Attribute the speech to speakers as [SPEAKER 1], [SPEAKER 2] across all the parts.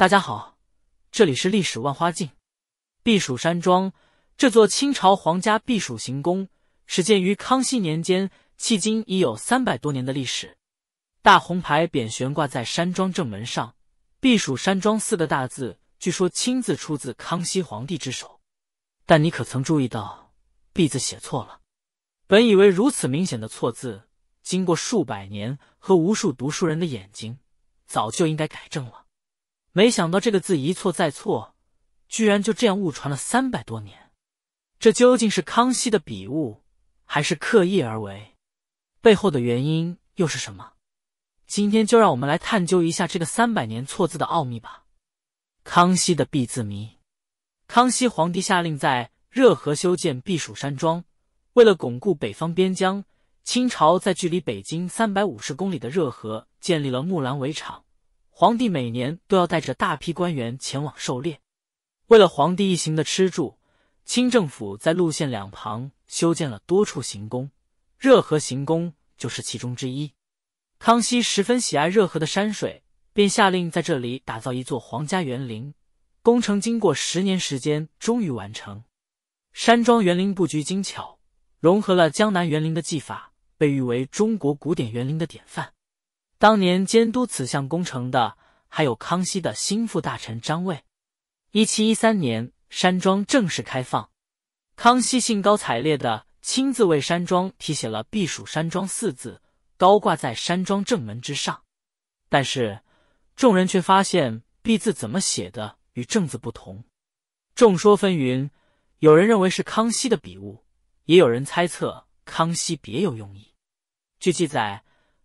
[SPEAKER 1] 大家好，这里是历史万花镜。避暑山庄这座清朝皇家避暑行宫，始建于康熙年间，迄今已有三百多年的历史。大红牌匾悬挂在山庄正门上，“避暑山庄”四个大字，据说亲自出自康熙皇帝之手。但你可曾注意到“避”字写错了？本以为如此明显的错字，经过数百年和无数读书人的眼睛，早就应该改正了。没想到这个字一错再错，居然就这样误传了三百多年。这究竟是康熙的笔误，还是刻意而为？背后的原因又是什么？今天就让我们来探究一下这个三百年错字的奥秘吧。康熙的避字谜，康熙皇帝下令在热河修建避暑山庄，为了巩固北方边疆，清朝在距离北京三百五十公里的热河建立了木兰围场。皇帝每年都要带着大批官员前往狩猎，为了皇帝一行的吃住，清政府在路线两旁修建了多处行宫，热河行宫就是其中之一。康熙十分喜爱热河的山水，便下令在这里打造一座皇家园林。工程经过十年时间，终于完成。山庄园林布局精巧，融合了江南园林的技法，被誉为中国古典园林的典范。当年监督此项工程的还有康熙的心腹大臣张卫。一七一三年，山庄正式开放，康熙兴高采烈的亲自为山庄题写了“避暑山庄”四字，高挂在山庄正门之上。但是，众人却发现“避”字怎么写的与“正”字不同，众说纷纭。有人认为是康熙的笔误，也有人猜测康熙别有用意。据记载。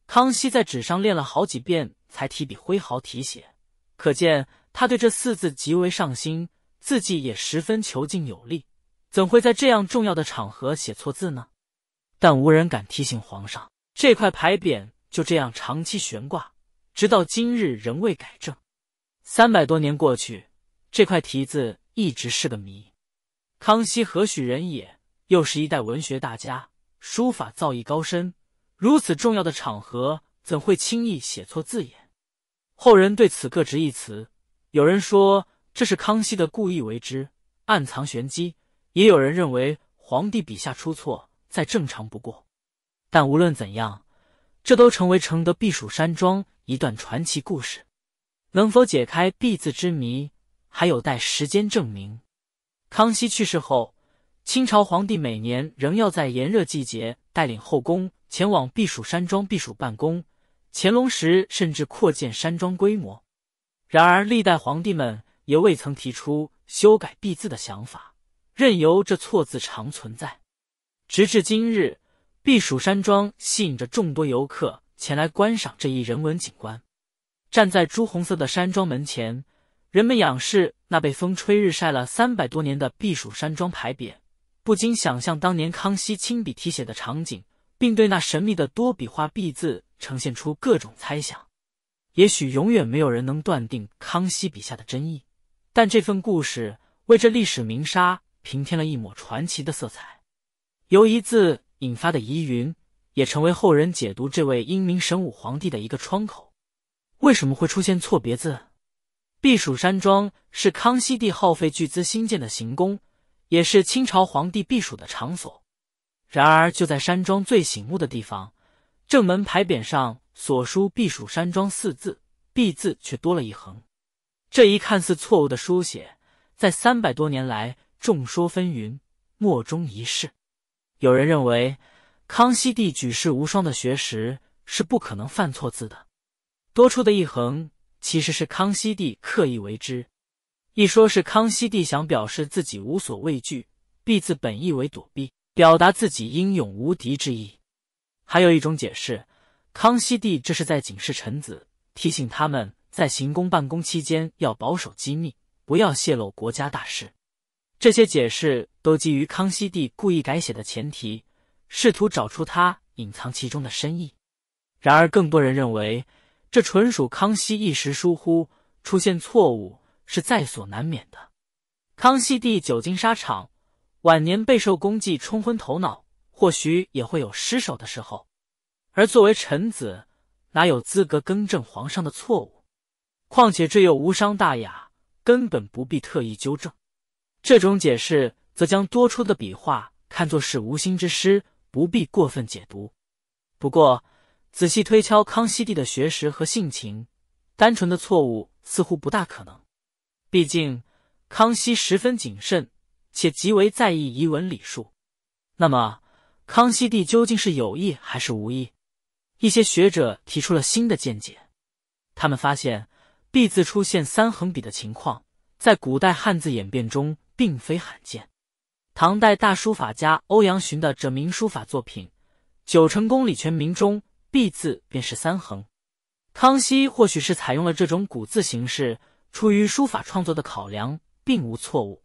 [SPEAKER 1] 康熙在纸上练了好几遍，才提笔挥毫题写，可见他对这四字极为上心，字迹也十分遒劲有力，怎会在这样重要的场合写错字呢？但无人敢提醒皇上，这块牌匾就这样长期悬挂，直到今日仍未改正。三百多年过去，这块题字一直是个谜。康熙何许人也？又是一代文学大家，书法造诣高深。如此重要的场合，怎会轻易写错字眼？后人对此各执一词。有人说这是康熙的故意为之，暗藏玄机；也有人认为皇帝笔下出错再正常不过。但无论怎样，这都成为承德避暑山庄一段传奇故事。能否解开“避”字之谜，还有待时间证明。康熙去世后，清朝皇帝每年仍要在炎热季节带领后宫。前往避暑山庄避暑办公，乾隆时甚至扩建山庄规模。然而历代皇帝们也未曾提出修改“避”字的想法，任由这错字长存在。直至今日，避暑山庄吸引着众多游客前来观赏这一人文景观。站在朱红色的山庄门前，人们仰视那被风吹日晒了三百多年的避暑山庄牌匾，不禁想象当年康熙亲笔题写的场景。并对那神秘的多笔画“避”字呈现出各种猜想，也许永远没有人能断定康熙笔下的真意。但这份故事为这历史名刹平添了一抹传奇的色彩。由一字引发的疑云，也成为后人解读这位英明神武皇帝的一个窗口。为什么会出现错别字？避暑山庄是康熙帝耗费巨资新建的行宫，也是清朝皇帝避暑的场所。然而，就在山庄最醒目的地方，正门牌匾上所书“避暑山庄”四字，“避”字却多了一横。这一看似错误的书写，在三百多年来众说纷纭，莫衷一是。有人认为，康熙帝举世无双的学识是不可能犯错字的，多出的一横其实是康熙帝刻意为之。一说是康熙帝想表示自己无所畏惧，“避”字本意为躲避。表达自己英勇无敌之意，还有一种解释：康熙帝这是在警示臣子，提醒他们在行宫办公期间要保守机密，不要泄露国家大事。这些解释都基于康熙帝故意改写的前提，试图找出他隐藏其中的深意。然而，更多人认为这纯属康熙一时疏忽，出现错误是在所难免的。康熙帝久经沙场。晚年备受功绩冲昏头脑，或许也会有失手的时候。而作为臣子，哪有资格更正皇上的错误？况且这又无伤大雅，根本不必特意纠正。这种解释则将多出的笔画看作是无心之失，不必过分解读。不过，仔细推敲康熙帝的学识和性情，单纯的错误似乎不大可能。毕竟，康熙十分谨慎。且极为在意仪文礼数，那么康熙帝究竟是有意还是无意？一些学者提出了新的见解。他们发现“毕”字出现三横笔的情况，在古代汉字演变中并非罕见。唐代大书法家欧阳询的这名书法作品《九成宫李全铭》中，“毕”字便是三横。康熙或许是采用了这种古字形式，出于书法创作的考量，并无错误。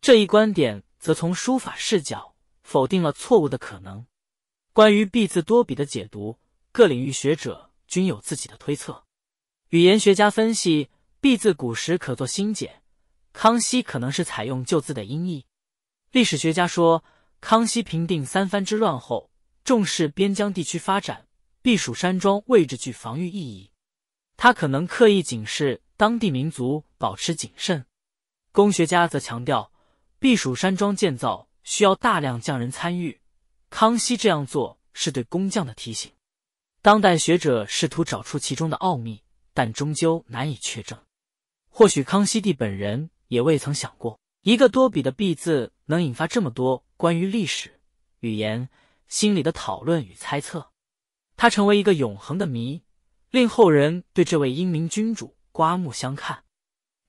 [SPEAKER 1] 这一观点则从书法视角否定了错误的可能。关于“必”字多笔的解读，各领域学者均有自己的推测。语言学家分析，“必”字古时可作新解，康熙可能是采用旧字的音译。历史学家说，康熙平定三藩之乱后，重视边疆地区发展，避暑山庄位置具防御意义，他可能刻意警示当地民族保持谨慎。工学家则强调。避暑山庄建造需要大量匠人参与，康熙这样做是对工匠的提醒。当代学者试图找出其中的奥秘，但终究难以确证。或许康熙帝本人也未曾想过，一个多笔的“避”字能引发这么多关于历史、语言、心理的讨论与猜测。他成为一个永恒的谜，令后人对这位英明君主刮目相看。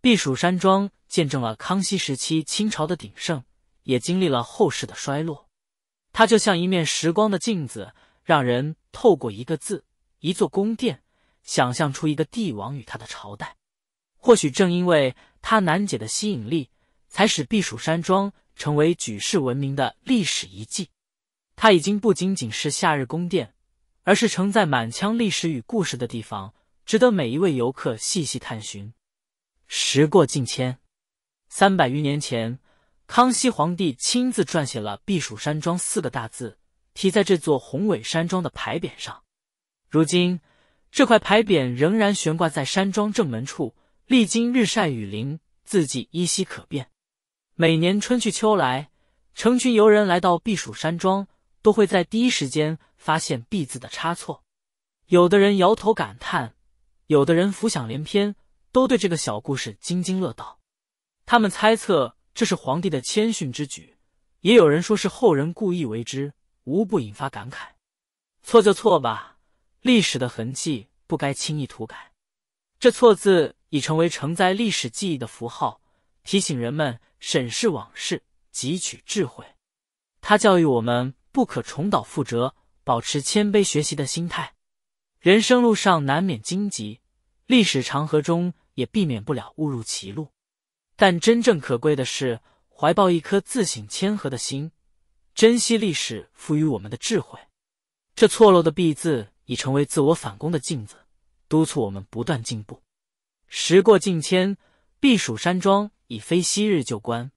[SPEAKER 1] 避暑山庄见证了康熙时期清朝的鼎盛，也经历了后世的衰落。它就像一面时光的镜子，让人透过一个字、一座宫殿，想象出一个帝王与他的朝代。或许正因为它难解的吸引力，才使避暑山庄成为举世闻名的历史遗迹。它已经不仅仅是夏日宫殿，而是承载满腔历史与故事的地方，值得每一位游客细细探寻。时过境迁，三百余年前，康熙皇帝亲自撰写了“避暑山庄”四个大字，题在这座宏伟山庄的牌匾上。如今，这块牌匾仍然悬挂在山庄正门处，历经日晒雨淋，字迹依稀可辨。每年春去秋来，成群游人来到避暑山庄，都会在第一时间发现“避”字的差错。有的人摇头感叹，有的人浮想联翩。都对这个小故事津津乐道，他们猜测这是皇帝的谦逊之举，也有人说是后人故意为之，无不引发感慨。错就错吧，历史的痕迹不该轻易涂改。这错字已成为承载历史记忆的符号，提醒人们审视往事，汲取智慧。它教育我们不可重蹈覆辙，保持谦卑学习的心态。人生路上难免荆棘，历史长河中。也避免不了误入歧路，但真正可贵的是怀抱一颗自省谦和的心，珍惜历史赋予我们的智慧。这错落的“必”字已成为自我反攻的镜子，督促我们不断进步。时过境迁，避暑山庄已非昔日旧观，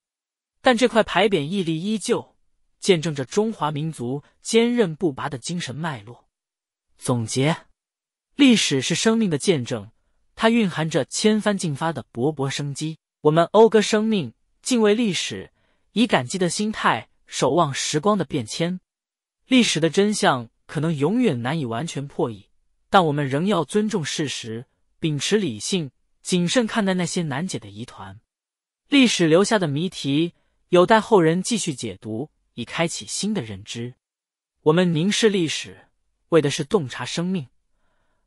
[SPEAKER 1] 但这块牌匾屹立依旧，见证着中华民族坚韧不拔的精神脉络。总结：历史是生命的见证。它蕴含着千帆竞发的勃勃生机。我们讴歌生命，敬畏历史，以感激的心态守望时光的变迁。历史的真相可能永远难以完全破译，但我们仍要尊重事实，秉持理性，谨慎看待那些难解的疑团。历史留下的谜题有待后人继续解读，以开启新的认知。我们凝视历史，为的是洞察生命，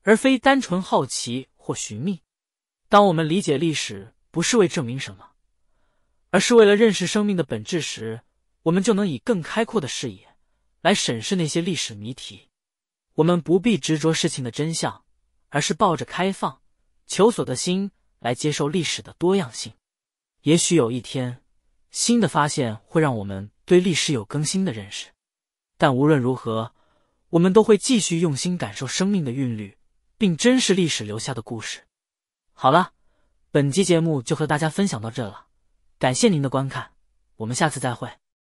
[SPEAKER 1] 而非单纯好奇。或寻觅。当我们理解历史不是为证明什么，而是为了认识生命的本质时，我们就能以更开阔的视野来审视那些历史谜题。我们不必执着事情的真相，而是抱着开放求索的心来接受历史的多样性。也许有一天，新的发现会让我们对历史有更新的认识。但无论如何，我们都会继续用心感受生命的韵律。并真实历史留下的故事。好了，本期节目就和大家分享到这了，感谢您的观看，我们下次再会。